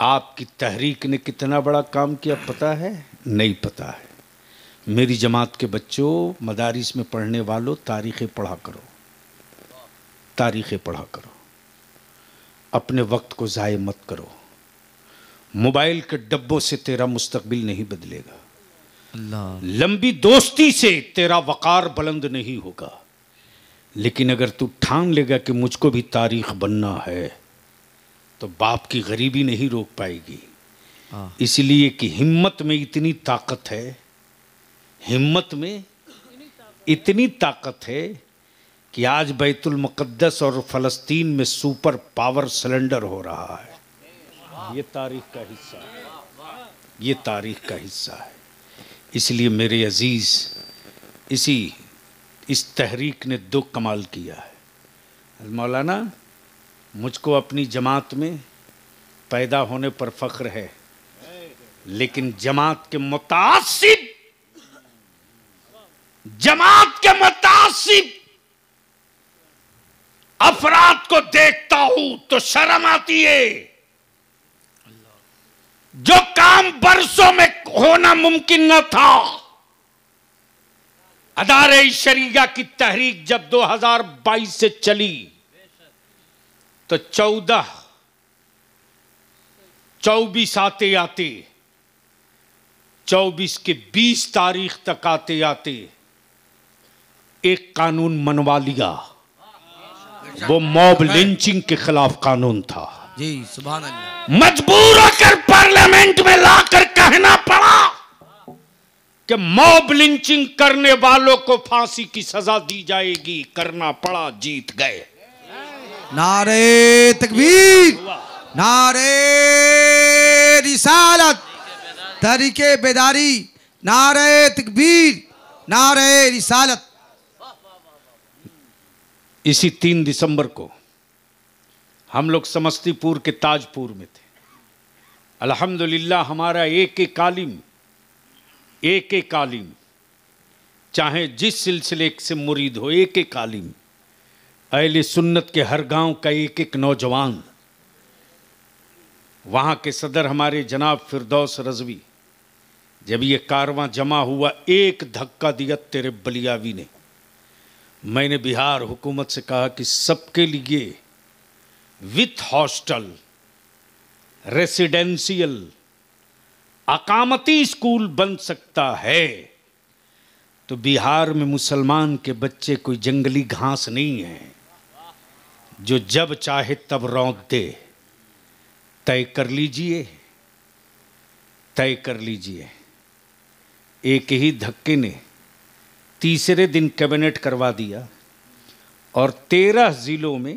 आपकी तहरीक ने कितना बड़ा काम किया पता है नहीं पता है मेरी जमात के बच्चों मदारिस में पढ़ने वालों तारीख़ें पढ़ा करो तारीख़ें पढ़ा करो अपने वक्त को ज़ाय मत करो मोबाइल के डब्बों से तेरा मुस्तबिल नहीं बदलेगा लंबी दोस्ती से तेरा वक़ार बुलंद नहीं होगा लेकिन अगर तू ठान लेगा कि मुझको भी तारीख बनना है तो बाप की गरीबी नहीं रोक पाएगी हाँ। इसलिए कि हिम्मत में इतनी ताकत है हिम्मत में इतनी ताकत है कि आज बैतुल मुकद्दस और फ़लस्तीन में सुपर पावर सिलेंडर हो रहा है ये तारीख का हिस्सा है ये तारीख का हिस्सा है इसलिए मेरे अजीज़ इसी इस तहरीक ने दो कमाल किया है मौलाना मुझको अपनी जमात में पैदा होने पर फख्र है लेकिन जमात के मुतासिब जमात के मुतासिब अफराद को देखता हूं तो शर्म आती है जो काम बरसों में होना मुमकिन न था अदार शरीया की तहरीक जब 2022 से चली तो चौदह चौबीस आते आते चौबीस के बीस तारीख तक आते आते एक कानून मनवा लिया वो मॉब हाँ। लिंचिंग के खिलाफ कानून था जी सुबह मजबूर होकर पार्लियामेंट में लाकर कहना पड़ा कि मॉब लिंचिंग करने वालों को फांसी की सजा दी जाएगी करना पड़ा जीत गए नारे तकबीर नारे रिसालत तरीके बेदारी नारे तकबीर नारे रिसालत इसी तीन दिसंबर को हम लोग समस्तीपुर के ताजपुर में थे अल्हम्दुलिल्लाह हमारा एक एक कालिम एक एक कालिम चाहे जिस सिलसिले से मुरीद हो एक एक कालिम अहल सुन्नत के हर गांव का एक एक नौजवान वहाँ के सदर हमारे जनाब फिरदौस रजवी जब ये कारवां जमा हुआ एक धक्का दिया तेरे बलियावी ने मैंने बिहार हुकूमत से कहा कि सबके लिए विथ हॉस्टल रेसिडेंशियल अकामती स्कूल बन सकता है तो बिहार में मुसलमान के बच्चे कोई जंगली घास नहीं हैं जो जब चाहे तब रौंद दे तय कर लीजिए तय कर लीजिए एक ही धक्के ने तीसरे दिन कैबिनेट करवा दिया और तेरह ज़िलों में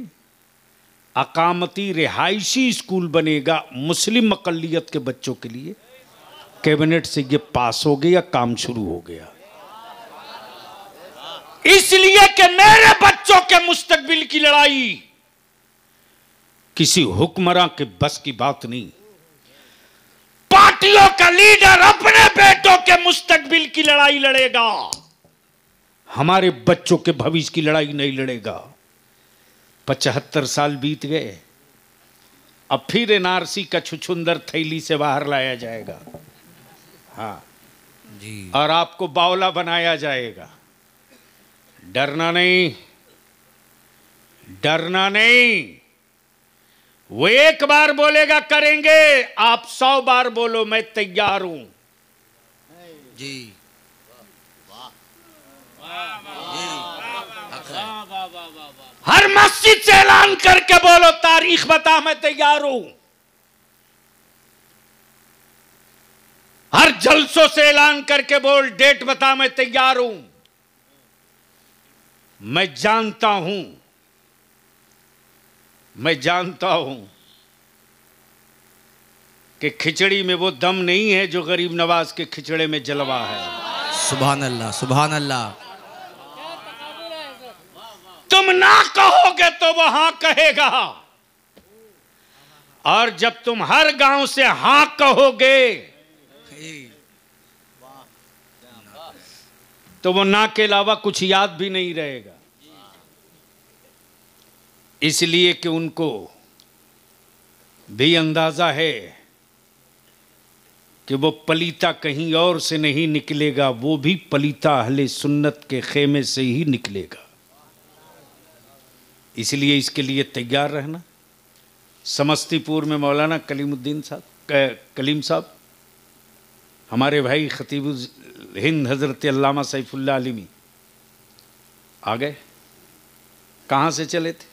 अकामती रिहायशी स्कूल बनेगा मुस्लिम मकलियत के बच्चों के लिए कैबिनेट से ये पास हो गया काम शुरू हो गया इसलिए कि मेरे बच्चों के मुस्तकबिल की लड़ाई किसी हुक्मरा के बस की बात नहीं पार्टियों का लीडर अपने बेटों के मुस्तकबिल की लड़ाई लड़ेगा हमारे बच्चों के भविष्य की लड़ाई नहीं लड़ेगा पचहत्तर साल बीत गए अब फिर एनआरसी का छुछुंदर थैली से बाहर लाया जाएगा हाँ जी और आपको बावला बनाया जाएगा डरना नहीं डरना नहीं वो एक बार बोलेगा करेंगे आप सौ बार बोलो मैं तैयार हूं जी हर मस्जिद से ऐलान करके बोलो तारीख बता मैं तैयार हूं हर जलसों से ऐलान करके बोल डेट बता मैं तैयार हूं मैं जानता हूं मैं जानता हूं कि खिचड़ी में वो दम नहीं है जो गरीब नवाज के खिचड़े में जलवा है सुबह अल्लाह सुबह अल्लाह तुम ना कहोगे तो वहां कहेगा और जब तुम हर गांव से हां कहोगे तो वो ना के अलावा कुछ याद भी नहीं रहेगा इसलिए कि उनको भी अंदाज़ा है कि वो पलीता कहीं और से नहीं निकलेगा वो भी पलीता अहले सुन्नत के खेमे से ही निकलेगा इसलिए इसके लिए तैयार रहना समस्तीपुर में मौलाना कलीमुद्दीन साहब कलीम साहब हमारे भाई खतीब हिंद हज़रत अल्लामा सैफुल्ला आलिमी आ गए कहाँ से चले थे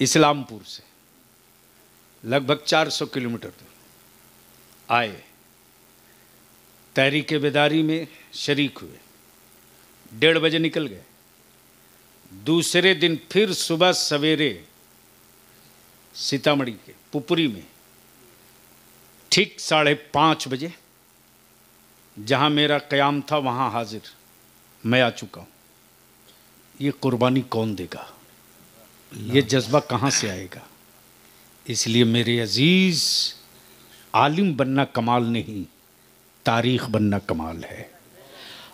इस्लामपुर से लगभग 400 किलोमीटर दूर आए तहरीक बेदारी में शरीक हुए डेढ़ बजे निकल गए दूसरे दिन फिर सुबह सवेरे सीतामढ़ी के पुपरी में ठीक साढ़े पाँच बजे जहाँ मेरा क़याम था वहाँ हाजिर मैं आ चुका हूँ ये कुर्बानी कौन देगा ये जज्बा कहाँ से आएगा इसलिए मेरे अजीज़ आलिम बनना कमाल नहीं तारीख बनना कमाल है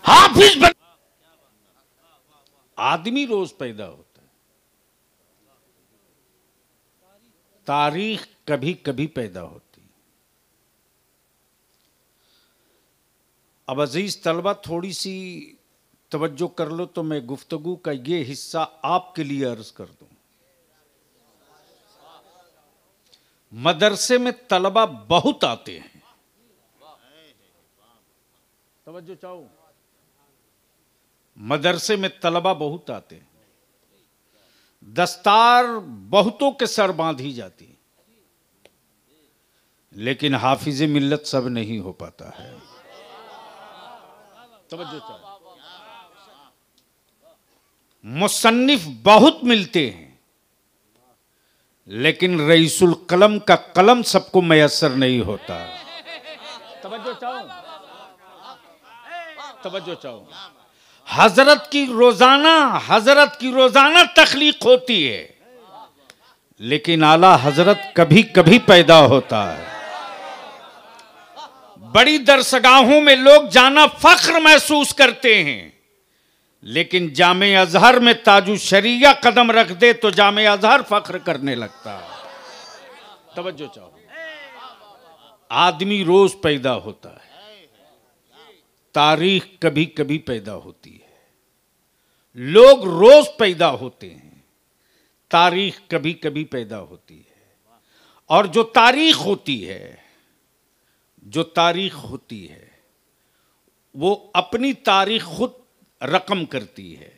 हाफिज बन आदमी रोज पैदा होता है तारीख कभी कभी पैदा होती अब अजीज तलबा थोड़ी सी तवज्जो कर लो तो मैं गुफ्तगु का ये हिस्सा आपके लिए अर्ज कर दूं मदरसे में तलबा बहुत आते हैं तवज्जो चाहो मदरसे में तलबा बहुत आते हैं दस्तार बहुतों के सर बांधी जाती है लेकिन हाफिज मिल्लत सब नहीं हो पाता है तवज्जो चाहो मुसन्फ बहुत मिलते हैं लेकिन रईसुल कलम का कलम सबको मैसर नहीं होता तवज्जो चाहूँ हजरत की रोजाना हजरत की रोजाना तखलीक होती है लेकिन आला हजरत कभी कभी पैदा होता है बड़ी दरसगाहों में लोग जाना फख्र महसूस करते हैं लेकिन जाम अजहर में ताजु शरिया कदम रख दे तो जाम अजहर फख्र करने लगता है तवज्जो चाहो आदमी रोज पैदा होता है तारीख कभी कभी पैदा होती है लोग रोज पैदा होते हैं तारीख कभी कभी पैदा होती है और जो तारीख होती है जो तारीख होती है वो अपनी तारीख खुद रकम करती है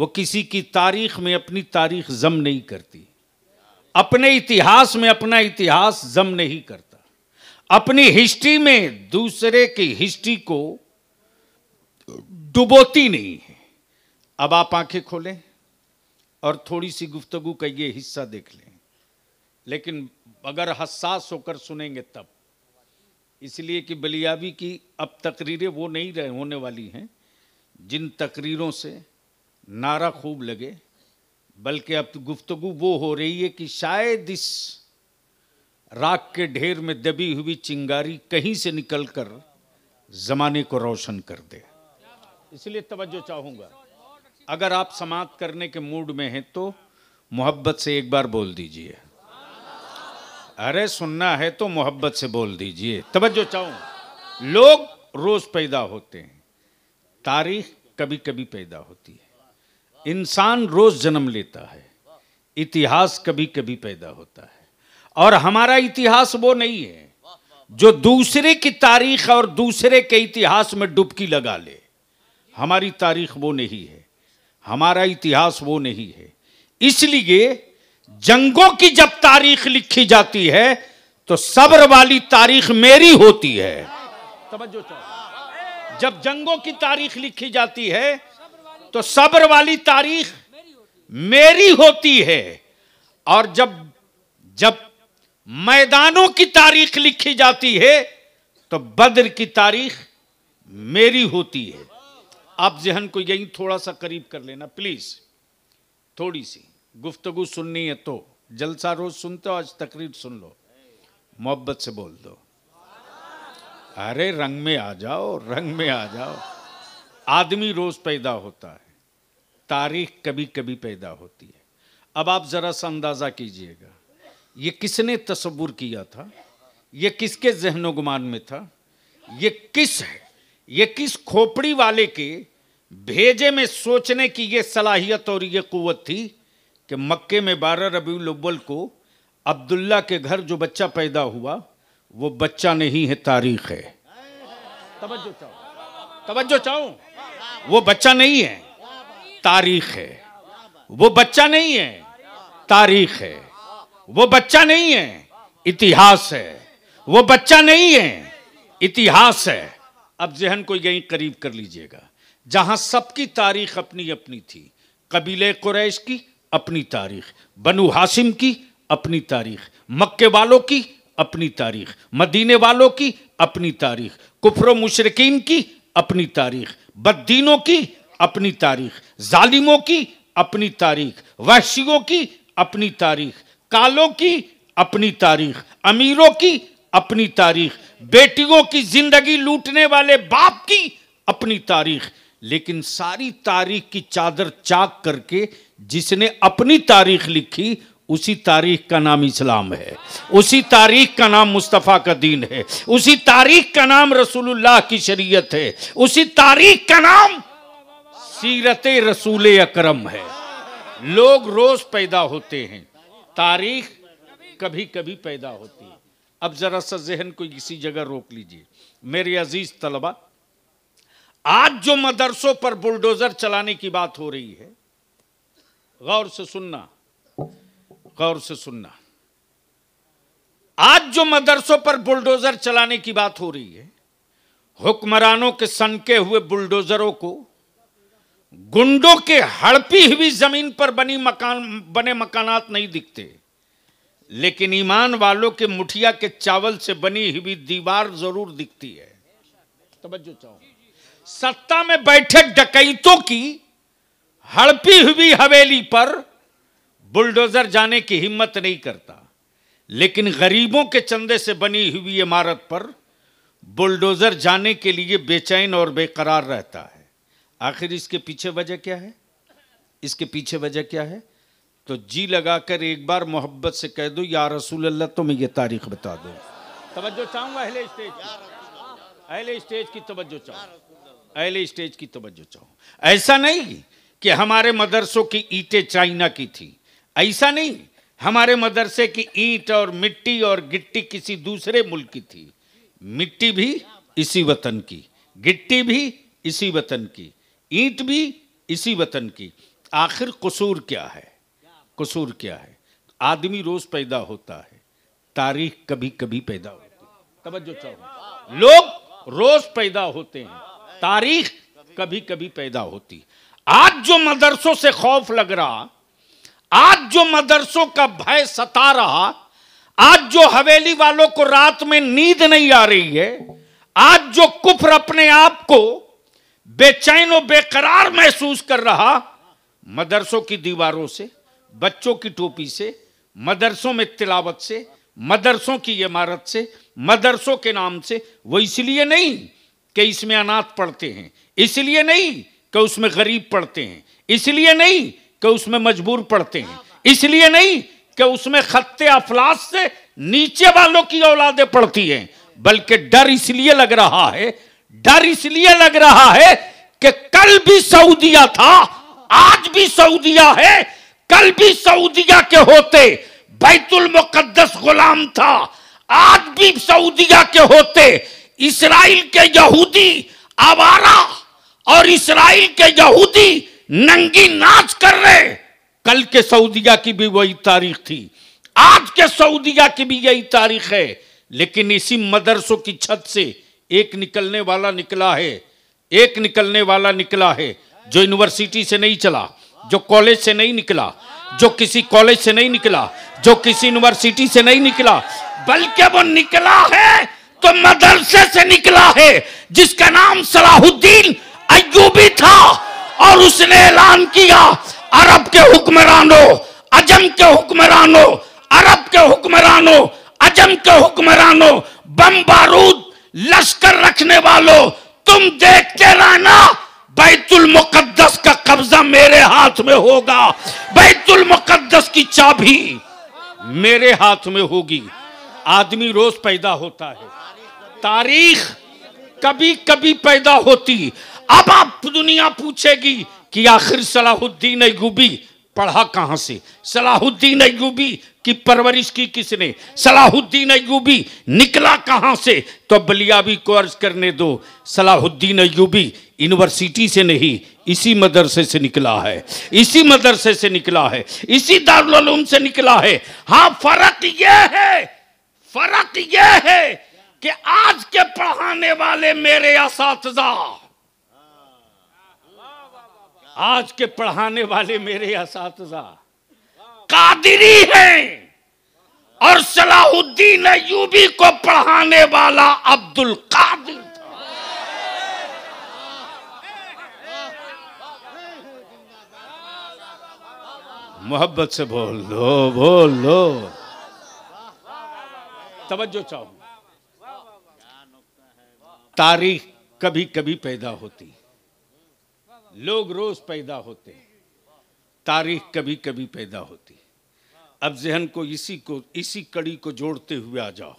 वो किसी की तारीख में अपनी तारीख जम नहीं करती अपने इतिहास में अपना इतिहास जम नहीं करता अपनी हिस्ट्री में दूसरे की हिस्ट्री को डुबोती नहीं है अब आप आंखें खोलें और थोड़ी सी गुफ्तगु का ये हिस्सा देख लें लेकिन अगर हसास होकर सुनेंगे तब इसलिए कि बलियाबी की अब तकरीरें वो नहीं रहे होने वाली हैं जिन तकरीरों से नारा खूब लगे बल्कि अब तो गुफ्तगु वो हो रही है कि शायद इस राख के ढेर में दबी हुई चिंगारी कहीं से निकलकर ज़माने को रोशन कर दे इसलिए तवज्जो चाहूंगा अगर आप समाप्त करने के मूड में हैं तो मोहब्बत से एक बार बोल दीजिए अरे सुनना है तो मोहब्बत से बोल दीजिए तवज्जो चाहूंगा लोग रोज़ पैदा होते हैं तारीख कभी कभी पैदा होती है इंसान रोज जन्म लेता है इतिहास कभी कभी पैदा होता है और हमारा इतिहास वो नहीं है जो दूसरे की तारीख और दूसरे के इतिहास में डुबकी लगा ले हमारी तारीख वो नहीं है हमारा इतिहास वो नहीं है इसलिए जंगों की जब तारीख लिखी जाती है तो सब्र वाली तारीख मेरी होती है तवज्जो चाहिए जब जंगों की तारीख लिखी जाती है तो सब्र वाली तारीख मेरी होती है और जब जब मैदानों की तारीख लिखी जाती है तो बद्र की तारीख मेरी होती है आप जहन को यही थोड़ा सा करीब कर लेना प्लीज थोड़ी सी गुफ्तगु सुननी है तो जलसा रोज सुनते हो आज तकरीर सुन लो मोहब्बत से बोल दो अरे रंग में आ जाओ रंग में आ जाओ आदमी रोज पैदा होता है तारीख कभी कभी पैदा होती है अब आप ज़रा सा अंदाज़ा कीजिएगा ये किसने तस्वुर किया था ये किसके जहनो गुमान में था ये किस है ये किस खोपड़ी वाले के भेजे में सोचने की ये सलाहियत और ये कुत थी कि मक्के में बारह रबी अव्वल को अब्दुल्ला के घर जो बच्चा पैदा हुआ वो बच्चा नहीं है तारीख है तवज्जो चाहो तवज्जो चाहो वो बच्चा नहीं है तारीख है वो बच्चा नहीं है तारीख है वो बच्चा नहीं है इतिहास है वो बच्चा नहीं है इतिहास है अब जहन को यहीं करीब कर लीजिएगा जहां सबकी तारीख अपनी अपनी थी कबीले कुरैश की अपनी तारीख बनु हासिम की अपनी तारीख मक्के वालों की अपनी तारीख मदीने वालों की अपनी तारीख कुफर मुशरकिन की अपनी तारीख बदीनों की अपनी तारीख जालिमों की अपनी तारीख वहशियों की अपनी तारीख कालों की अपनी तारीख अमीरों की अपनी तारीख बेटियों की जिंदगी लूटने वाले बाप की अपनी तारीख लेकिन सारी तारीख की चादर चाक करके जिसने अपनी तारीख लिखी उसी तारीख का नाम इस्लाम है उसी तारीख का नाम मुस्तफ़ा का दीन है उसी तारीख का नाम रसूलुल्लाह की शरीयत है उसी तारीख का नाम सीरत रसूल अकरम है लोग रोज पैदा होते हैं तारीख कभी कभी पैदा होती है अब ज़रा सा जहन को किसी जगह रोक लीजिए मेरे अजीज़ तलबा आज जो मदरसों पर बुलडोज़र चलाने की बात हो रही है गौर से सुनना गौर से सुनना आज जो मदरसों पर बुलडोजर चलाने की बात हो रही है हुक्मरानों के सनके हुए बुलडोजरों को गुंडों के हड़पी हुई जमीन पर बनी मकान बने मकानात नहीं दिखते लेकिन ईमान वालों के मुठिया के चावल से बनी हुई दीवार जरूर दिखती है तवज्जो चाहो सत्ता में बैठे डकैतों की हड़पी हुई हवेली पर बुलडोजर जाने की हिम्मत नहीं करता लेकिन गरीबों के चंदे से बनी हुई इमारत पर बुलडोजर जाने के लिए बेचैन और बेकरार रहता है आखिर इसके पीछे वजह क्या है इसके पीछे वजह क्या है तो जी लगाकर एक बार मोहब्बत से कह दो या रसूल अल्लाह तो यह तारीख बता दो तवज्जो चाहूंगा अहले स्टेज अहले स्टेज की तवज्जो चाहूंगा अहले स्टेज की तवज्जो चाहूंगा ऐसा नहीं कि हमारे मदरसों की ईटें चाइना की थी ऐसा नहीं हमारे मदरसे की ईंट और मिट्टी और गिट्टी किसी दूसरे मुल्क की थी मिट्टी भी इसी वतन की गिट्टी भी इसी वतन की ईंट भी इसी वतन की आखिर कसूर क्या है कसूर क्या है आदमी रोज पैदा होता है तारीख कभी कभी पैदा होती है तवज्जो चाहो लोग रोज पैदा होते हैं तारीख कभी कभी पैदा होती आज जो मदरसों से खौफ लग रहा आज जो मदरसों का भय सता रहा आज जो हवेली वालों को रात में नींद नहीं आ रही है आज जो कुफर अपने आप को बेचैन और बेकरार महसूस कर रहा मदरसों की दीवारों से बच्चों की टोपी से मदरसों में तिलावत से मदरसों की इमारत से मदरसों के नाम से वो इसलिए नहीं कि इसमें अनाथ पढ़ते हैं इसलिए नहीं कि उसमें गरीब पढ़ते हैं इसलिए नहीं कि उसमें मजबूर पड़ते हैं इसलिए नहीं कि उसमें खत्ते अफलास से नीचे वालों की औलादे पड़ती हैं बल्कि डर इसलिए लग रहा है डर इसलिए लग रहा है कि कल भी सऊदिया था आज भी सऊदिया है कल भी सऊदिया के होते बैतुल मुकद्दस गुलाम था आज भी सऊदिया के होते इसराइल के यहूदी आवारा और इसराइल के यहूदी नंगी नाच कर रहे कल के सऊदीया की भी वही तारीख थी आज के सऊदीया की भी यही तारीख है लेकिन इसी मदरसों की छत से एक निकलने वाला निकला है एक निकलने वाला निकला है जो यूनिवर्सिटी से नहीं चला जो कॉलेज से नहीं निकला जो किसी कॉलेज से नहीं निकला जो किसी यूनिवर्सिटी से नहीं निकला बल्कि वो निकला है तो मदरसे से निकला है जिसका नाम सलाहुद्दीन अयूबी था और उसने ऐलान किया अरब के हुक्मरानों अजम के हुक्मरानों अरब के हुक्मरानों अजम के हुक्मरानों बम बारूद लश्कर रखने वालों तुम देखते रहना बैतुल मुकद्दस का कब्जा मेरे हाथ में होगा बैतुल मुकद्दस की चाबी मेरे हाथ में होगी आदमी रोज पैदा होता है तारीख कभी कभी पैदा होती अब आप दुनिया पूछेगी कि आखिर सलाहुद्दीन अयूबी पढ़ा कहाँ से सलाहुद्दीन अयूबी की परवरिश की किसने सलाहुद्दीन अयूबी निकला कहाँ से तो बलियाबी को अर्ज करने दो सलाहुद्दीन अयूबी यूनिवर्सिटी से नहीं इसी मदरसे से निकला है इसी मदरसे से निकला है इसी दारुलूम से निकला है हाँ फर्क यह है फर्क यह है कि आज के पढ़ाने वाले मेरे इस आज के पढ़ाने वाले मेरे इस कादिरी हैं और सलाहुद्दीन यूबी को पढ़ाने वाला अब्दुल कादिर था मोहब्बत से बोल लो बोल लो तवज्जो चाहू तारीख कभी कभी पैदा होती लोग रोज पैदा होते हैं तारीख कभी कभी पैदा होती है अब जहन को इसी को इसी कड़ी को जोड़ते हुए आ जाओ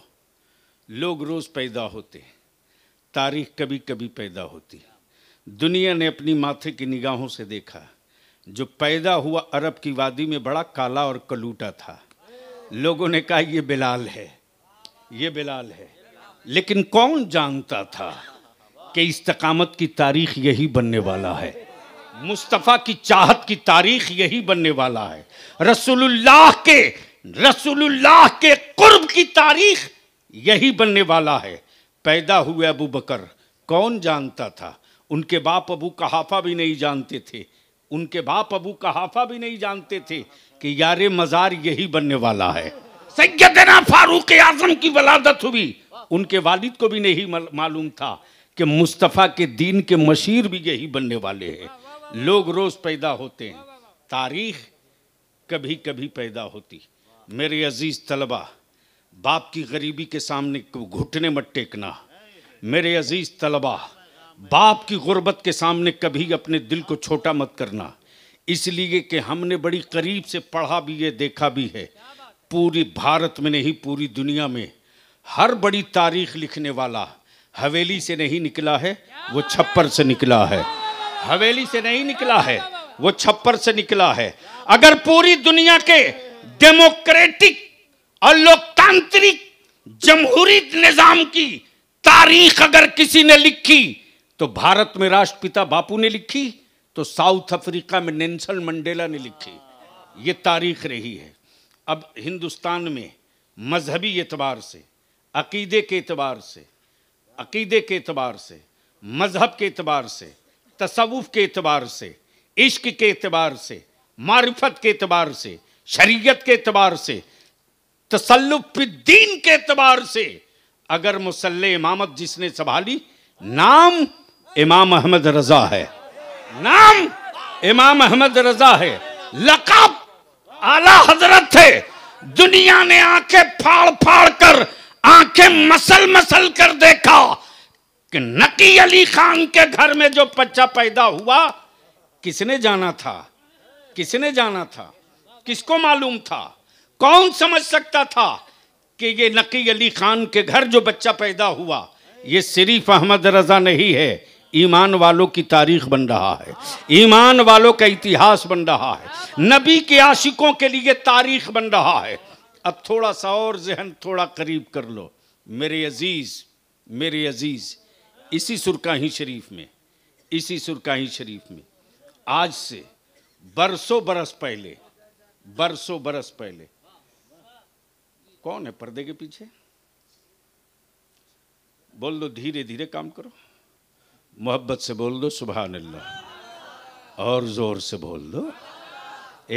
लोग रोज पैदा होते हैं तारीख कभी कभी पैदा होती है दुनिया ने अपनी माथे की निगाहों से देखा जो पैदा हुआ अरब की वादी में बड़ा काला और कलूटा था लोगों ने कहा ये बिलाल है ये बिलाल है लेकिन कौन जानता था के इस्तकामत की तारीख यही बनने वाला है मुस्तफ़ा की चाहत की तारीख यही बनने वाला है रसूलुल्लाह के रसूलुल्लाह के कुर्ब की तारीख यही बनने वाला है पैदा हुए अबू बकर कौन जानता था उनके बाप अबू कहाफा भी नहीं जानते थे उनके बाप अबू कहाफा भी नहीं जानते थे कि यार मज़ार यही बनने वाला है सैदना फारूक आजम की वलादत हुई उनके वालिद को भी नहीं मालूम था कि मुस्तफ़ा के दीन के मशीर भी यही बनने वाले हैं लोग रोज़ पैदा होते हैं तारीख कभी कभी पैदा होती मेरे अजीज़ तलबा बाप की गरीबी के सामने घुटने मत टेकना मेरे अजीज़ तलबा बाप की गुर्बत के सामने कभी अपने दिल को छोटा मत करना इसलिए कि हमने बड़ी करीब से पढ़ा भी है देखा भी है पूरी भारत में नहीं पूरी दुनिया में हर बड़ी तारीख लिखने वाला हवेली से नहीं निकला है वो छप्पर से निकला है हवेली से नहीं निकला है वो छप्पर से निकला है अगर पूरी दुनिया के डेमोक्रेटिक और लोकतांत्रिक जमहूरी निजाम की तारीख अगर किसी ने लिखी तो भारत में राष्ट्रपिता बापू ने लिखी तो साउथ अफ्रीका में नेंसन मंडेला ने लिखी ये तारीख रही है अब हिंदुस्तान में मजहबी एतबार से अकीदे के एतबार से अकीदे के अतबार से मज़हब के अतबार से तसवुफ़ के अतबार से इश्क के अतबार से मारफत के अतबार से शरीयत के अतबार से तसल्लुफ़ीन के अतबार से अगर मुसल इमामत जिसने संभाली नाम इमाम अहमद रजा है नाम इमाम अहमद रजा है लकब आला हजरत है दुनिया ने आंखें फाड़ फाड़ कर आंखें मसल मसल कर देखा कि नकी अली खान के घर में जो बच्चा पैदा हुआ किसने जाना था किसने जाना था किसको मालूम था कौन समझ सकता था कि ये नकी अली खान के घर जो बच्चा पैदा हुआ ये सिर्फ अहमद रजा नहीं है ईमान वालों की तारीख बन रहा है ईमान वालों का इतिहास बन रहा है नबी के आशिकों के लिए तारीख बन रहा है अब थोड़ा सा और जहन थोड़ा करीब कर लो मेरे अजीज़ मेरे अजीज़ इसी सुरकाही शरीफ में इसी सुरकाही शरीफ में आज से बरसों बरस पहले बरसों बरस पहले कौन है पर्दे के पीछे बोल दो धीरे धीरे काम करो मोहब्बत से बोल दो सुबह अल्लाह और ज़ोर से बोल दो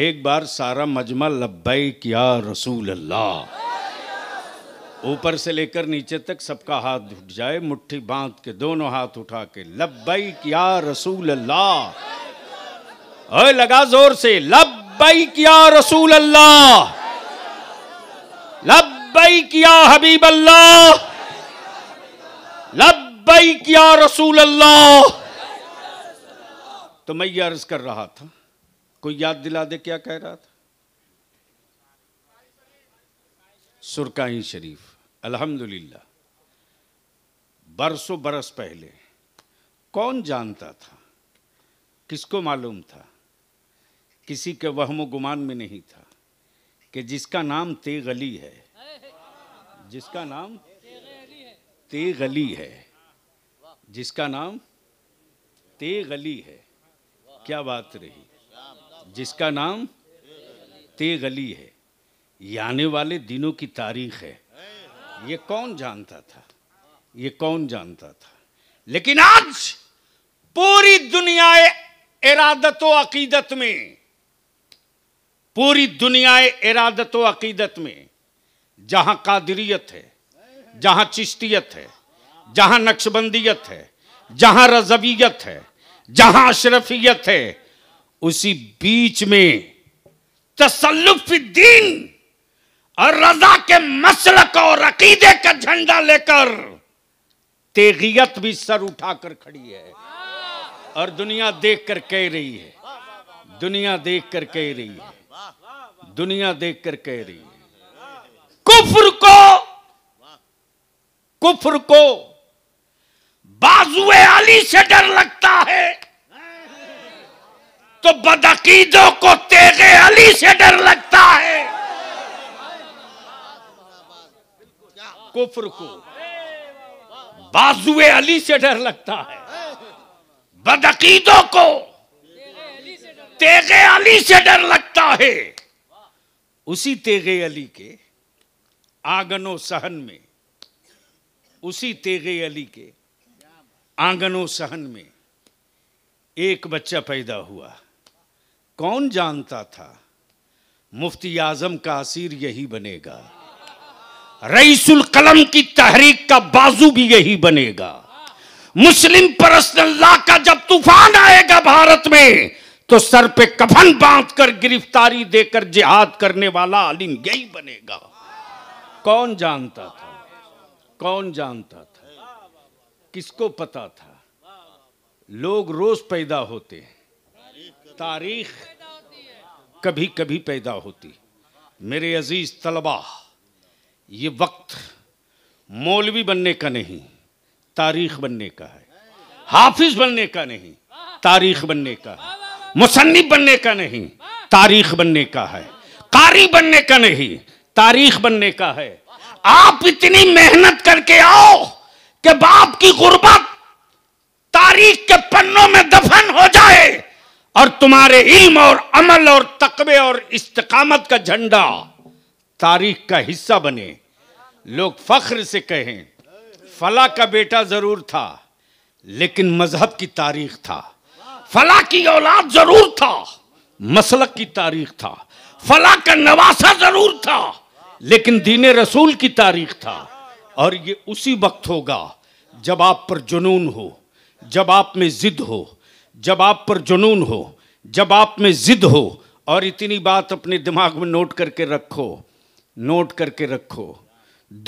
एक बार सारा मजमा लब्बाई किया रसूल अल्लाह ऊपर से लेकर नीचे तक सबका हाथ उठ जाए मुट्ठी बांध के दोनों हाथ उठा के लब्बाई किया रसूल अल्लाह लगा जोर से लब्बाई किया रसूल अल्लाह लब्बाई किया हबीब अल्लाह लब्बाई किया रसूल अल्लाह तो मैं ये अर्ज कर रहा था कोई याद दिला दे क्या कह रहा था सुरकाही शरीफ अल्हम्दुलिल्लाह बरसों बरस पहले कौन जानता था किसको मालूम था किसी के वहम गुमान में नहीं था कि जिसका नाम ते गली है जिसका नाम ते गली है जिसका नाम ते गली है क्या बात रही जिसका नाम ते गली है ये आने वाले दिनों की तारीख है ये कौन जानता था ये कौन जानता था लेकिन आज पूरी दुनिया इरादत अकीदत में पूरी दुनिया इरादत अकीदत में जहां कादरियत है जहां चिश्तियत है जहां नक्शबंदियत है जहां रजबियत है जहां अशरफियत है उसी बीच में तसल्लुफीन और रजा के मसलक और अकीदे का झंडा लेकर तेगियत भी सर उठाकर खड़ी है और दुनिया देख कर कह रही है दुनिया देख कर कह रही है दुनिया देख कर कह रही है कुफर को कुफर को बाजुए अली से डर लगता है तो बदकीदों को तेगे अली से डर लगता है कुफर को बाजुए अली से डर लगता है बदकीदों को तेगे अली से डर लगता है उसी तेगे अली के आंगनो सहन में उसी तेगे अली के आंगनो सहन में एक बच्चा पैदा हुआ कौन जानता था मुफ्ती आजम का असीर यही बनेगा रईसुल कलम की तहरीक का बाजू भी यही बनेगा मुस्लिम पर्सनल ला का जब तूफान आएगा भारत में तो सर पे कफन बांध कर गिरफ्तारी देकर जिहाद करने वाला आलिम यही बनेगा कौन जानता था कौन जानता था किसको पता था लोग रोज पैदा होते हैं तारीख कभी कभी पैदा होती मेरे अजीज़ तलबा ये वक्त मौलवी बनने का नहीं तारीख बनने का है हाफिज बनने का नहीं तारीख बनने का है मुसन्फ बनने का नहीं तारीख बनने का है कारी बनने का नहीं तारीख बनने का है आप इतनी मेहनत करके आओ कि बाप की गुर्बत तारीख के पन्नों में दफन हो जाए और तुम्हारे इल्म और अमल और तकबे और इस्तकामत का झंडा तारीख का हिस्सा बने लोग फख्र से कहें फला का बेटा जरूर था लेकिन मजहब की तारीख था फला की औलाद जरूर था मसलक की तारीख था फला का नवासा जरूर था लेकिन दीन रसूल की तारीख था और ये उसी वक्त होगा जब आप पर जुनून हो जब आप में जिद हो जब आप पर जुनून हो जब आप में ज़िद हो और इतनी बात अपने दिमाग में नोट करके रखो नोट करके रखो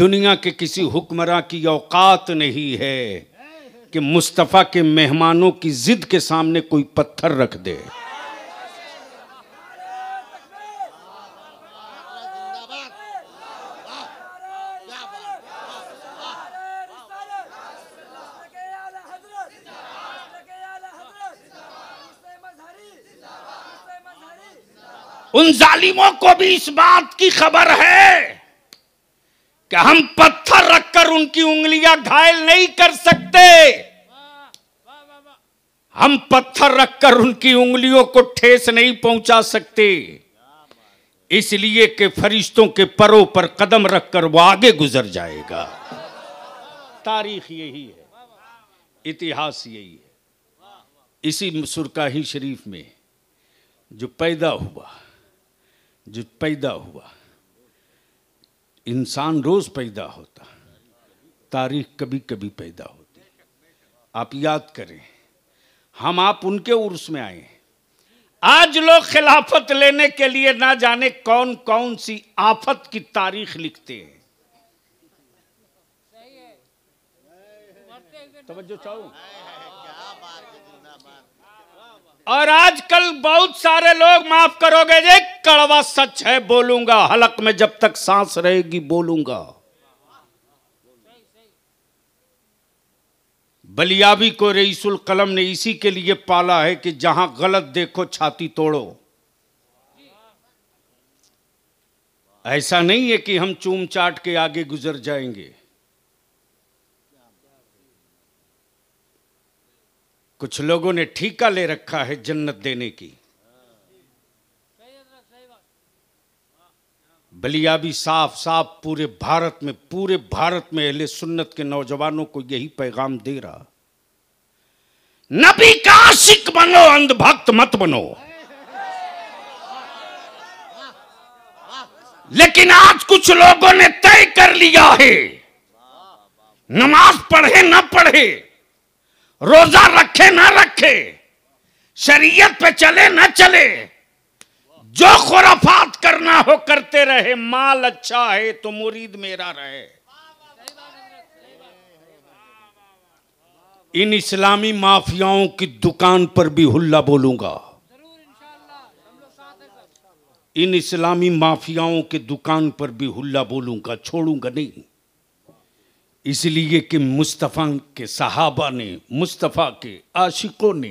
दुनिया के किसी हुक्मरां की औकात नहीं है कि मुस्तफ़ा के मेहमानों की ज़िद के सामने कोई पत्थर रख दे उन जालिमों को भी इस बात की खबर है कि हम पत्थर रखकर उनकी उंगलियां घायल नहीं कर सकते हम पत्थर रखकर उनकी उंगलियों को ठेस नहीं पहुंचा सकते इसलिए कि फरिश्तों के परों पर कदम रखकर वो आगे गुजर जाएगा तारीख यही है इतिहास यही है इसी सुरकाही शरीफ में जो पैदा हुआ जो पैदा हुआ इंसान रोज़ पैदा होता तारीख कभी कभी पैदा होती आप याद करें हम आप उनके उर्स में आए आज लोग खिलाफत लेने के लिए ना जाने कौन कौन सी आफत की तारीख लिखते हैं तवज्जो और आजकल बहुत सारे लोग माफ करोगे जे कड़वा सच है बोलूंगा हलक में जब तक सांस रहेगी बोलूंगा बलियाबी को रईसुल कलम ने इसी के लिए पाला है कि जहां गलत देखो छाती तोड़ो ऐसा नहीं है कि हम चूम चाट के आगे गुजर जाएंगे कुछ लोगों ने ठीका ले रखा है जन्नत देने की बलिया भी साफ साफ पूरे भारत में पूरे भारत में अहले सुन्नत के नौजवानों को यही पैगाम दे रहा नबी का आशिक बनो अंधभक्त मत बनो लेकिन आज कुछ लोगों ने तय कर लिया है नमाज पढ़े ना पढ़े रोजा रखे ना रखे शरीयत पे चले ना चले जो खुराफात करना हो करते रहे माल अच्छा है तो मुरीद मेरा रहे इन इस्लामी माफियाओं की दुकान पर भी हुल्ला बोलूंगा इन इस्लामी माफियाओं के दुकान पर भी हुल्ला बोलूंगा छोड़ूंगा नहीं इसलिए कि मुस्तफ़ा के सहाबा ने मुस्तफ़ा के आशिकों ने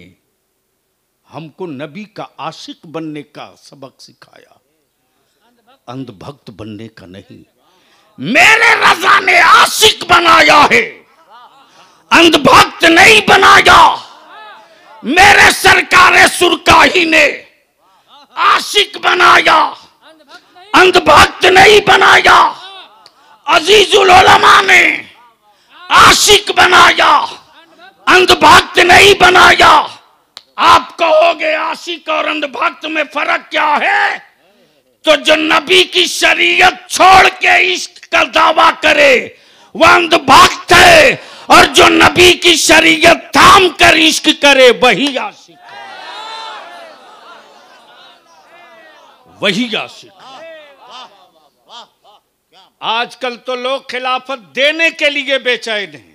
हमको नबी का आशिक बनने का सबक सिखाया अंधभक्त बनने का नहीं मेरे रजा ने आशिक बनाया है अंधभक्त नहीं बनाया मेरे सरकार सुरकाही ने आशिक बनाया अंधभक्त नहीं बनाया अजीजुल ने आशिक बनाया अंधभक्त नहीं बनाया आप कहोगे आशिक और अंधभक्त में फर्क क्या है तो जो नबी की शरीयत छोड़ के इश्क का दावा करे वह अंधभक्त है और जो नबी की शरीयत थाम कर इश्क करे वही आशिक वही आशिक आजकल तो लोग खिलाफत देने के लिए बेचैन हैं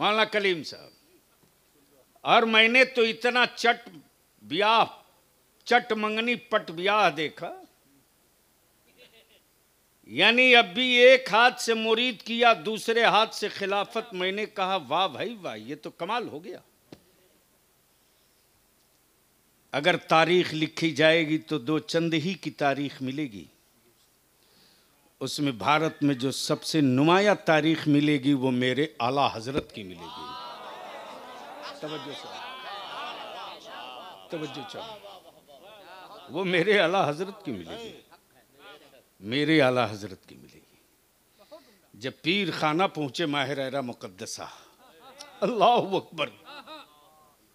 मौलाना कलीम साहब और मैंने तो इतना चट ब्याह चट मंगनी पट ब्याह देखा यानी अब भी एक हाथ से मुरीद किया दूसरे हाथ से खिलाफत मैंने कहा वाह भाई वाह ये तो कमाल हो गया अगर तारीख लिखी जाएगी तो दो चंद ही की तारीख मिलेगी उसमें भारत में जो सबसे नुमाया तारीख मिलेगी वो मेरे आला हजरत की मिलेगी तवज्जो तवज्जो वो मेरे आला हजरत की मिलेगी मेरे आला हजरत की मिलेगी जब पीर खाना पहुंचे माहिर मुकदसा अल्लाह अकबर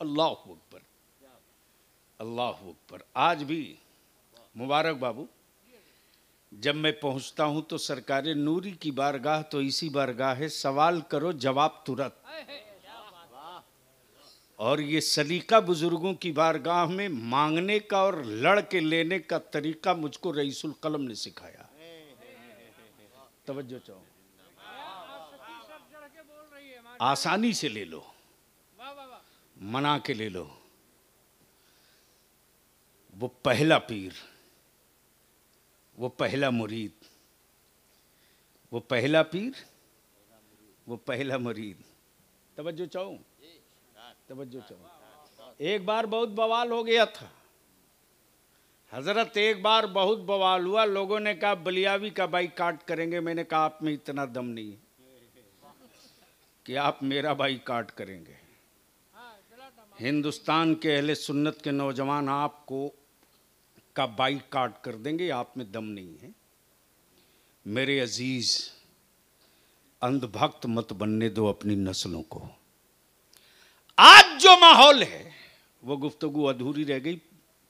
अल्लाह अकबर अल्लाह पर आज भी मुबारक बाबू जब मैं पहुंचता हूं तो सरकार नूरी की बारगाह तो इसी बारगाह है सवाल करो जवाब तुरंत और ये सलीका बुजुर्गों की बारगाह में मांगने का और लड़ के लेने का तरीका मुझको रईसुल कलम ने सिखाया तवज्जो चाहो आसानी से ले लो मना के ले लो वो पहला पीर वो पहला मुरीद वो पहला पीर वो पहला मुरीद तवज्जो चाहो तवज्जो चाहो एक बार बहुत बवाल हो गया था हज़रत एक बार बहुत बवाल हुआ लोगों ने कहा बलियावी का काट करेंगे मैंने कहा आप में इतना दम नहीं है कि आप मेरा काट करेंगे हिंदुस्तान के अहले सुन्नत के नौजवान आपको का बाइक काट कर देंगे आप में दम नहीं है मेरे अजीज अंधभक्त मत बनने दो अपनी नस्लों को आज जो माहौल है वो गुफ्तगु अधूरी रह गई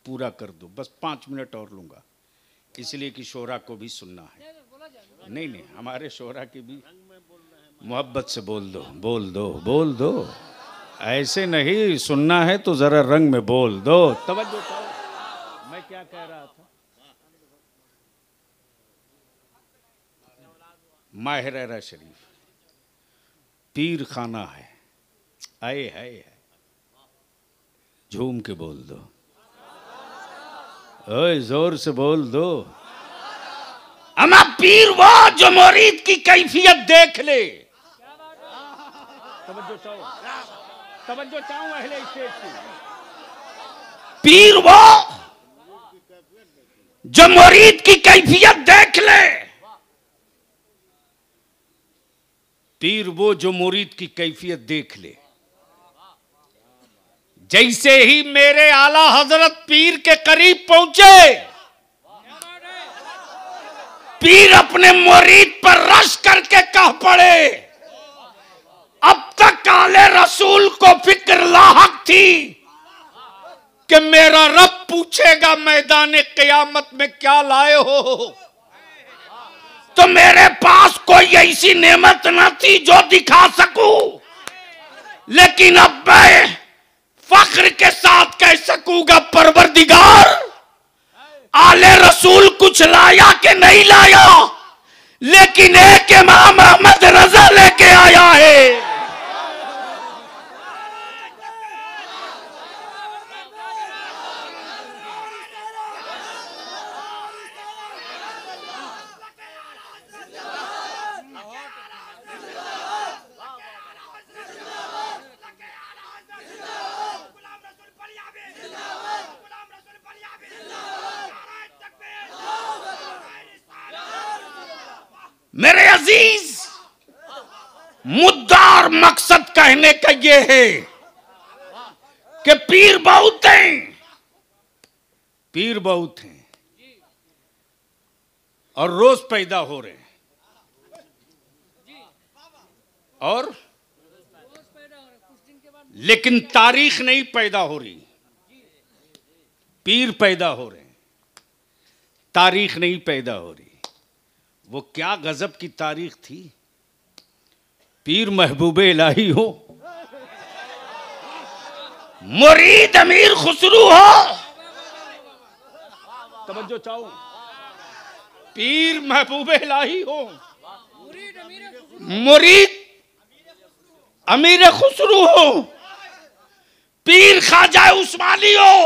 पूरा कर दो बस पांच मिनट और लूंगा इसलिए कि शोरा को भी सुनना है नहीं नहीं हमारे शोरा की भी मोहब्बत से बोल दो बोल दो बोल दो ऐसे नहीं सुनना है तो ज़रा रंग में बोल दो तवज्जो क्या कह रहा था माहरा शरीफ पीर खाना है आए है है। झूम के बोल दो ओए जोर से बोल दो अमा पीर वो जो मोरीद की कैफियत देख ले तवज्जो चाहो तवज्जो अहले स्टेट की पीर वो जो मुरीद की कैफियत देख ले पीर वो जो मुरीद की कैफियत देख ले जैसे ही मेरे आला हजरत पीर के करीब पहुंचे पीर अपने मुरीद पर रश करके कह पड़े अब तक काले रसूल को फिक्र लाहक थी कि मेरा रब पूछेगा मैदान कयामत में क्या लाए हो तो मेरे पास कोई ऐसी नेमत न थी जो दिखा सकूं लेकिन अब मैं फख्र के साथ कह सकूंगा परवरदिगार आले रसूल कुछ लाया के नहीं लाया लेकिन एक इमाम अहमद रजा लेके आया है कहने का ये है कि पीर बहुत हैं पीर बहुत हैं और रोज पैदा हो रहे हैं और लेकिन तारीख नहीं पैदा हो रही पीर पैदा हो रहे हैं तारीख नहीं पैदा हो रही वो क्या गजब की तारीख थी पीर महबूब इलाही हो मुरीद अमीर खुसरू हो तवज्जो चाहो पीर महबूब इलाही हो मुरीद अमीर खुसरू हो पीर खाजा उस्मानी हो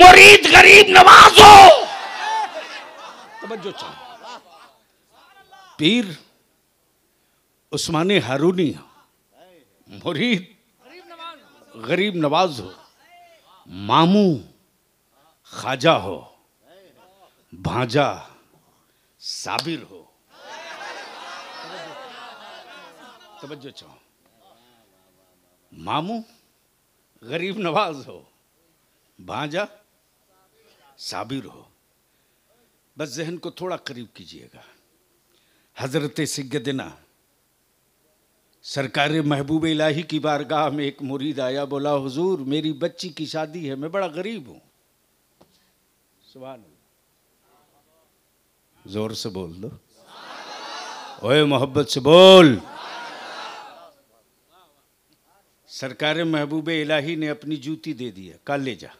मुरीद गरीब नवाज हो तवज्जो चाहो पीर उस्मानी हारूनी हो मुरीद गरीब नवाज हो मामू खाजा हो भांजा साबिर हो तवज्जो चाहो मामू गरीब नवाज हो भांजा साबिर हो बस जहन को थोड़ा करीब कीजिएगा हजरत सिगदना सरकार महबूब इलाही की बारगाह में एक मुरीद आया बोला हुजूर मेरी बच्ची की शादी है मैं बड़ा गरीब हूँ सुबह जोर से बोल दो ओए मोहब्बत से बोल सरकार महबूब इलाही ने अपनी जूती दे दी है कल ले जा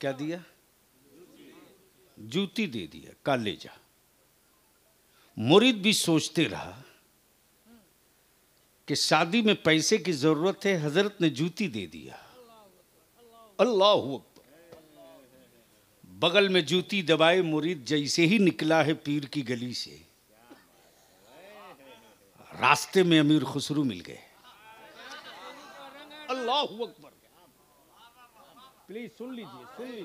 क्या दिया जूती दे दिया कल ले जा मुरीद भी सोचते रहा कि शादी में पैसे की ज़रूरत है हज़रत ने जूती दे दिया अल्लाह बगल में जूती दबाए मुरीद जैसे ही निकला है पीर की गली से रास्ते में अमीर खुसरू मिल गए अल्लाह अकबर प्लीज सुन लीजिए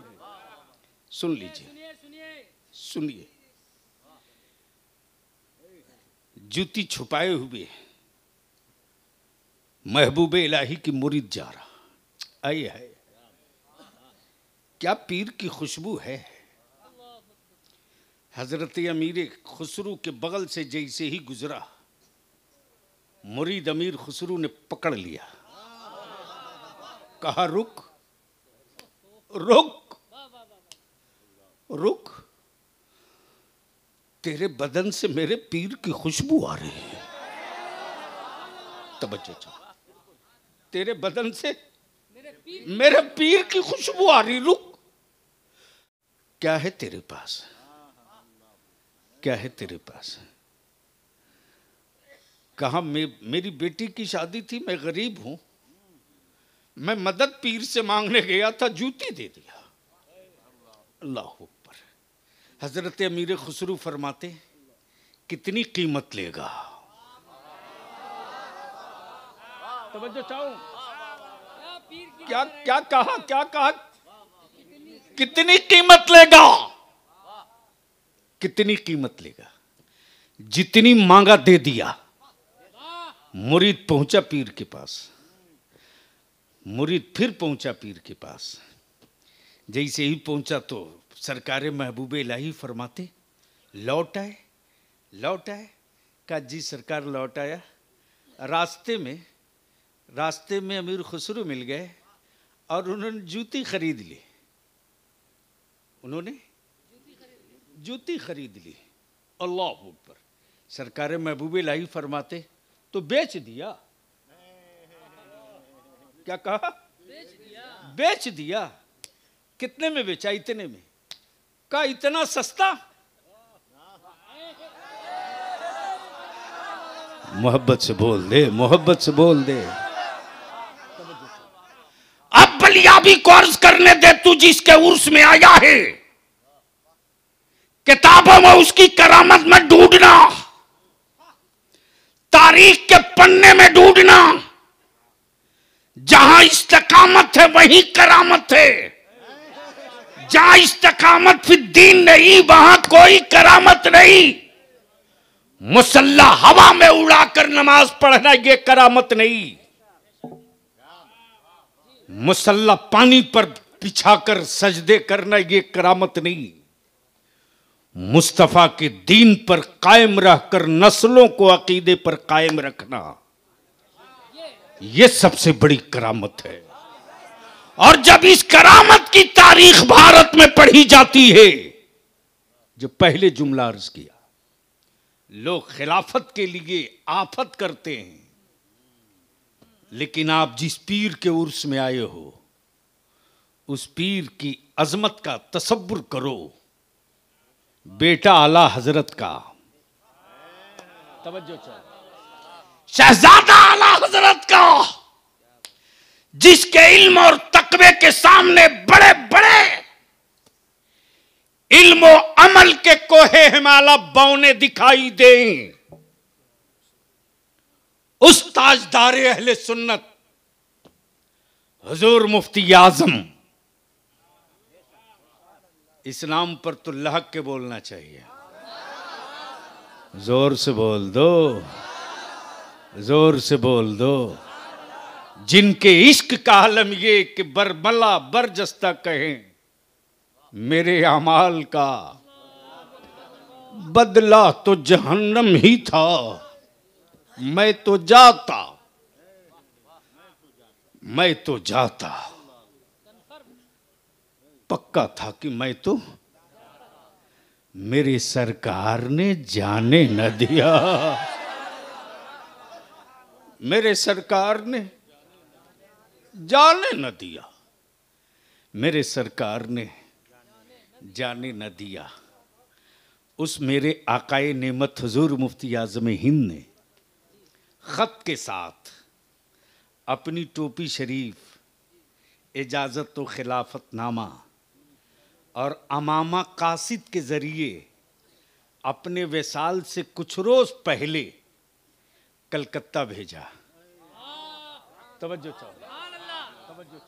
सुन लीजिए सुन लीजिए सुनिए जूती छुपाए हुए हैं महबूब इलाही की मुरीद जा रहा आई है क्या पीर की खुशबू है हजरत अमीर खुसरू के बगल से जैसे ही गुजरा मुरीद अमीर खुसरू ने पकड़ लिया कहा रुक रुक रुक तेरे बदन से मेरे पीर की खुशबू आ रही है तब चाहो तेरे बदन से मेरे पीर, मेरे पीर की खुशबू आ रही रुक क्या है तेरे पास क्या है तेरे पास कहा मे, मेरी बेटी की शादी थी मैं गरीब हूं मैं मदद पीर से मांगने गया था जूती दे दिया अल्लाह पर हजरत अमीर खुसरू फरमाते कितनी कीमत लेगा तवज्जो चाहूं क्या क्या कहा क्या कहा कितनी कीमत लेगा कितनी कीमत लेगा जितनी मांगा दे दिया मुरीद पहुंचा पीर के पास मुरीद फिर पहुंचा पीर के पास जैसे ही पहुंचा तो सरकार महबूब इलाही फरमाते लौट आए लौट आए का जी सरकार लौट आया रास्ते में रास्ते में अमीर खुसरू मिल गए और उन्होंने जूती खरीद ली उन्होंने जूती खरीद ली अल्लाह ऊपर सरकार महबूब लाई फरमाते तो बेच दिया क्या कहा बेच दिया बेच दिया कितने में बेचा इतने में का इतना सस्ता मोहब्बत से बोल दे मोहब्बत से बोल दे भी कर्ज करने दे तू जिसके उर्स में आया है किताबों में उसकी करामत में ढूंढना तारीख के पन्ने में ढूंढना जहां इस्तकामत है वहीं करामत है जहां इस्तकामत फिर दीन नहीं वहां कोई करामत नहीं मुसल्ला हवा में उड़ाकर नमाज पढ़ना ये करामत नहीं मुसल्ला पानी पर बिछाकर सजदे करना ये करामत नहीं मुस्तफ़ा के दीन पर कायम रहकर नस्लों को अकीदे पर कायम रखना यह सबसे बड़ी करामत है और जब इस करामत की तारीख भारत में पढ़ी जाती है जो पहले जुमला अर्ज किया लोग खिलाफत के लिए आफत करते हैं लेकिन आप जिस पीर के उर्स में आए हो उस पीर की अजमत का तस्वुर करो बेटा आला हजरत का तवज्जो शहजादा आला हजरत का जिसके इल्म और तकबे के सामने बड़े बड़े इल्म अमल के कोहे हिमाला बौने दिखाई दें उस ताजदार अहले सुन्नत हजूर मुफ्ती आजम इस नाम पर तो लहक के बोलना चाहिए जोर से बोल दो जोर से बोल दो जिनके इश्क का आलम ये कि बरमला बरजस्ता कहें मेरे अमाल का बदला तो जहन्नम ही था मैं तो जाता मैं तो जाता पक्का था कि मैं तो मेरी सरकार ने जाने न दिया मेरे सरकार ने जाने न दिया मेरे सरकार ने जाने न दिया उस मेरे आकाए नेमत हजूर मुफ्ती आजम हिंद ने ख़त के साथ अपनी टोपी शरीफ इजाज़त तो खिलाफत नामा और अमामा कासिद के ज़रिए अपने वसाल से कुछ रोज़ पहले कलकत्ता भेजा तवज्जो तवज्जो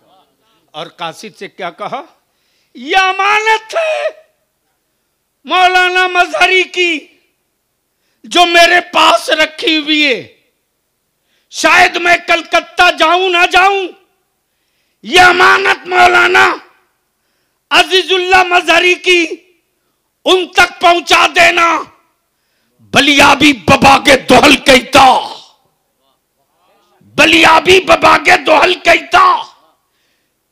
और कासिद से क्या कहा यह अमानत है मौलाना मजहरी की जो मेरे पास रखी हुई है शायद मैं कलकत्ता जाऊं ना जाऊं यह अमानत मौलाना अजीजुल्ला मजहरी की उन तक पहुंचा देना बलियाबी बबा के दोहल कहता बलियाबी बबा के दोहल कहता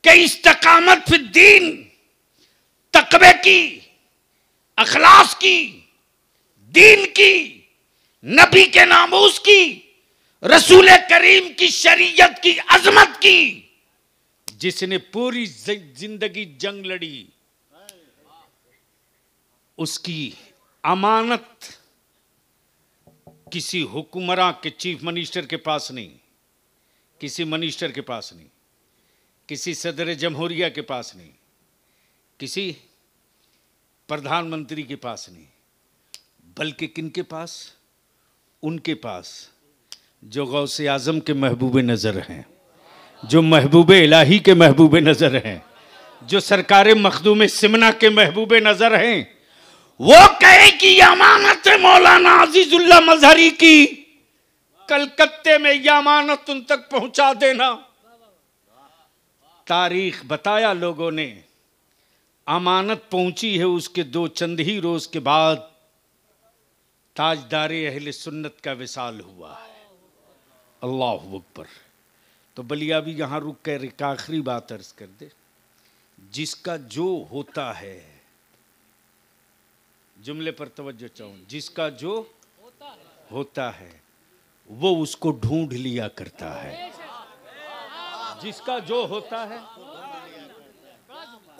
के तकामत फिर दीन तकबे की अखलास की दीन की नबी के नामूस की रसूल करीम की शरीयत की अजमत की जिसने पूरी जिंदगी जंग लड़ी उसकी अमानत किसी हुक्मरान के चीफ मिनिस्टर के पास नहीं किसी मिनिस्टर के पास नहीं किसी सदर जमहूरिया के पास नहीं किसी प्रधानमंत्री के पास नहीं बल्कि किन के पास उनके पास जो गौसे आज़म के महबूब नज़र हैं जो महबूब इलाही के महबूब नज़र हैं जो सरकार मखदूम सिमना के महबूब नज़र हैं वो कहे कि अमानत मौलाना अजीजुल्ला मजहरी की कलकत्ते में यमानत अमानत उन तक पहुंचा देना तारीख बताया लोगों ने अमानत पहुंची है उसके दो चंद ही रोज के बाद ताजदार अहल सुन्नत का विशाल हुआ है अल्लाह अकबर तो बलिया भी यहाँ रुक कर एक आखिरी बात अर्ज कर दे जिसका जो होता है जुमले पर तवज्जो चाहूँ जिसका जो होता है, होता है वो उसको ढूंढ लिया करता है जिसका जो होता है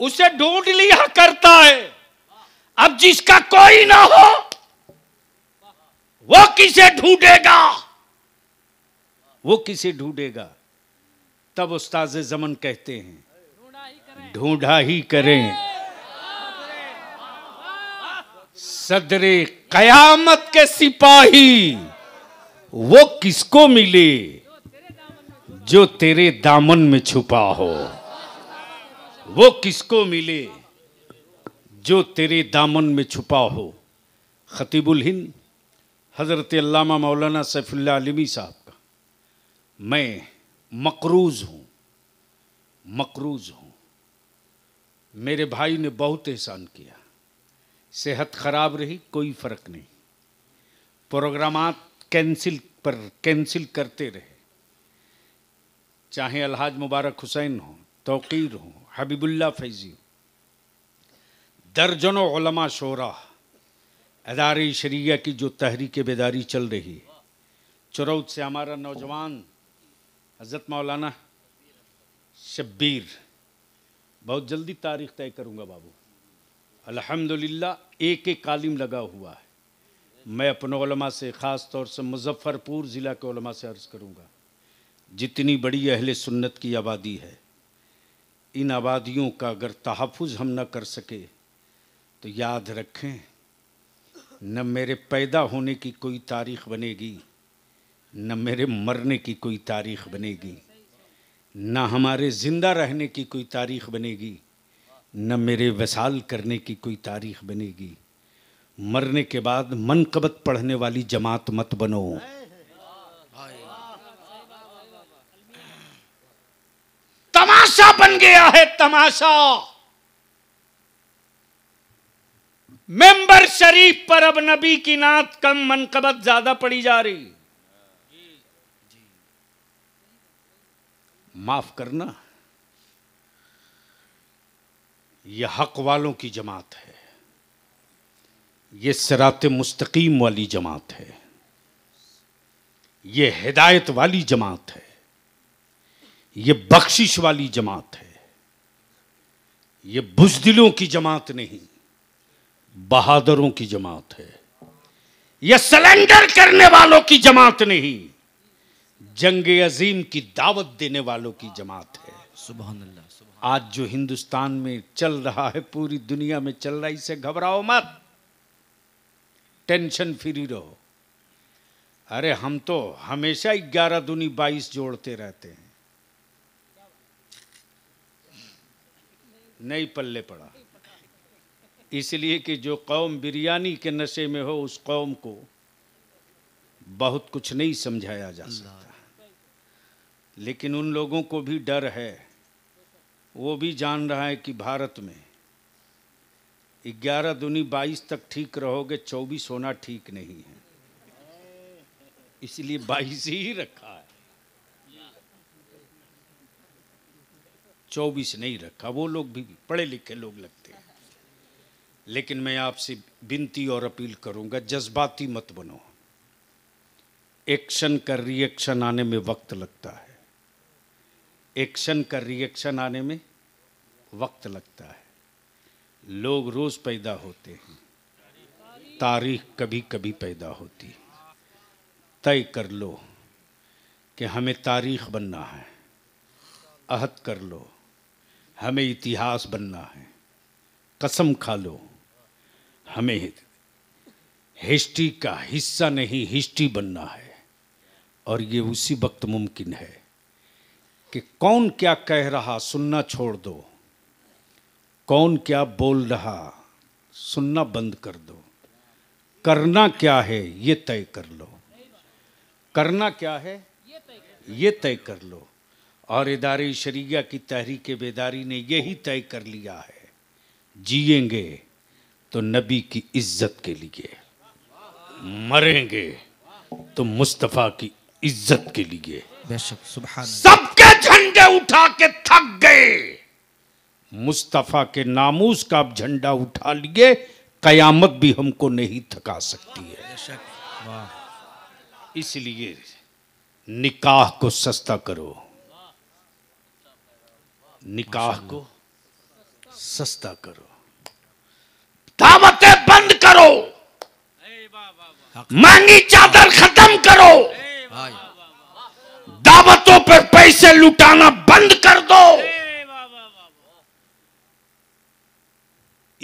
उसे ढूंढ लिया करता है अब जिसका कोई ना हो वो किसे ढूंढेगा वो किसे ढूंढेगा तब उस्ताद जमन कहते हैं ढूंढा ही करें सदरे कयामत के सिपाही वो किसको मिले जो तेरे दामन में छुपा हो वो किसको मिले जो तेरे दामन में छुपा हो खतीबुल हिंद हज़रत अल्लामा मौलाना सैफुल्ला आलमी साहब मैं मकरूज हूँ मकरूज हूँ मेरे भाई ने बहुत एहसान किया सेहत ख़राब रही कोई फ़र्क नहीं प्रोग्राम कैंसिल पर कैंसिल करते रहे चाहे अलहाज मुबारक हुसैन हो तोकीर हो हबीबुल्ला फैज़ी हो दर्जनों ओलमा शोरा अदार शरिया की जो तहरीक बेदारी चल रही है चुरौत से हमारा नौजवान हज़रत मौलाना शब्बीर बहुत जल्दी तारीख तय करूँगा बाबू अल्हम्दुलिल्लाह एक एक कालिम लगा हुआ है मैं अपने से ख़ास तौर से मुजफ्फ़रपुर ज़िला के से अर्ज़ करूँगा जितनी बड़ी अहल सुन्नत की आबादी है इन आबादियों का अगर तहफ़ हम ना कर सके तो याद रखें न मेरे पैदा होने की कोई तारीख़ बनेगी न मेरे मरने की कोई तारीख बनेगी न हमारे ज़िंदा रहने की कोई तारीख बनेगी न मेरे वसाल करने की कोई तारीख बनेगी मरने के बाद मनकबत पढ़ने वाली जमात मत बनो तमाशा बन गया है तमाशा मेंबर शरीफ पर अब नबी की नात कम मनकबत ज्यादा पड़ी जा रही माफ करना यह हक वालों की जमात है ये सरात मुस्तकीम वाली जमात है ये हिदायत वाली जमात है ये बख्शिश वाली जमात है ये बुजदिलों की जमात नहीं बहादुरों की जमात है यह सलेंडर करने वालों की जमात नहीं जंग अजीम की दावत देने वालों की जमात है सुबह आज जो हिंदुस्तान में चल रहा है पूरी दुनिया में चल रहा है इसे घबराओ मत टेंशन फ्री रहो अरे हम तो हमेशा ग्यारह दुनी बाईस जोड़ते रहते हैं नहीं पल्ले पड़ा इसलिए कि जो कौम बिरयानी के नशे में हो उस कौम को बहुत कुछ नहीं समझाया जा सकता लेकिन उन लोगों को भी डर है वो भी जान रहा है कि भारत में ग्यारह दुनी बाईस तक ठीक रहोगे चौबीस होना ठीक नहीं है इसलिए बाईस ही रखा है चौबीस नहीं रखा वो लोग भी पढ़े लिखे लोग लगते हैं लेकिन मैं आपसे विनती और अपील करूंगा जज्बाती मत बनो एक्शन का रिएक्शन आने में वक्त लगता है एक्शन का रिएक्शन आने में वक्त लगता है लोग रोज़ पैदा होते हैं तारीख कभी कभी पैदा होती तय कर लो कि हमें तारीख बनना है अहद कर लो हमें इतिहास बनना है कसम खा लो हमें हिस्ट्री का हिस्सा नहीं हिस्ट्री बनना है और ये उसी वक्त मुमकिन है कि कौन क्या कह रहा सुनना छोड़ दो कौन क्या बोल रहा सुनना बंद कर दो करना क्या है ये तय कर लो करना क्या है ये तय कर लो और इदारे शरिया की तहरीक बेदारी ने यही तय कर लिया है जिएंगे तो नबी की इज्जत के लिए मरेंगे तो मुस्तफ़ा की इज्जत के लिए सबके झंडे उठा के थक गए मुस्तफ़ा के नामूस का आप झंडा उठा लिए कयामत भी हमको नहीं थका सकती है इसलिए निकाह को सस्ता करो निकाह को सस्ता करो दावतें बंद करो महंगी चादर खत्म करो दावतों पर पैसे लुटाना बंद कर दो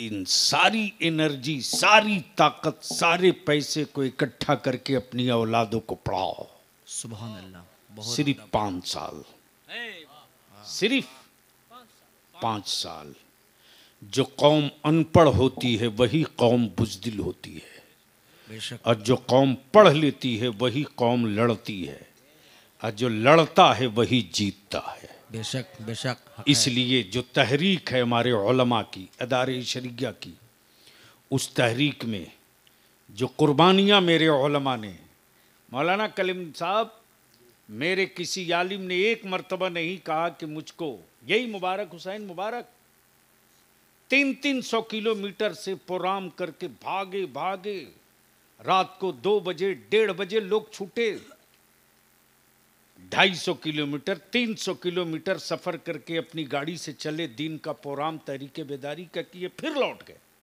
इन सारी एनर्जी सारी ताकत सारे पैसे को इकट्ठा करके अपनी औलादों को पढ़ाओ सुबह सिर्फ पांच साल सिर्फ पांच साल जो कौम अनपढ़ होती है वही कौम बुजदिल होती है और जो कौम पढ़ लेती है वही कौम लड़ती है और जो लड़ता है वही जीतता है बेशक बेशक हाँ। इसलिए जो तहरीक है हमारे ओलमा की अदार शरिया की उस तहरीक में जो कुर्बानियाँ मेरे ओलमा ने मौलाना कलीम साहब मेरे किसी यालिम ने एक मरतबा नहीं कहा कि मुझको यही मुबारक हुसैन मुबारक तीन तीन सौ किलोमीटर से पुराम करके भागे भागे रात को दो बजे डेढ़ बजे लोग छूटे 250 किलोमीटर 300 किलोमीटर सफ़र करके अपनी गाड़ी से चले दिन का पोराम तहरीक बेदारी का किए फिर लौट गए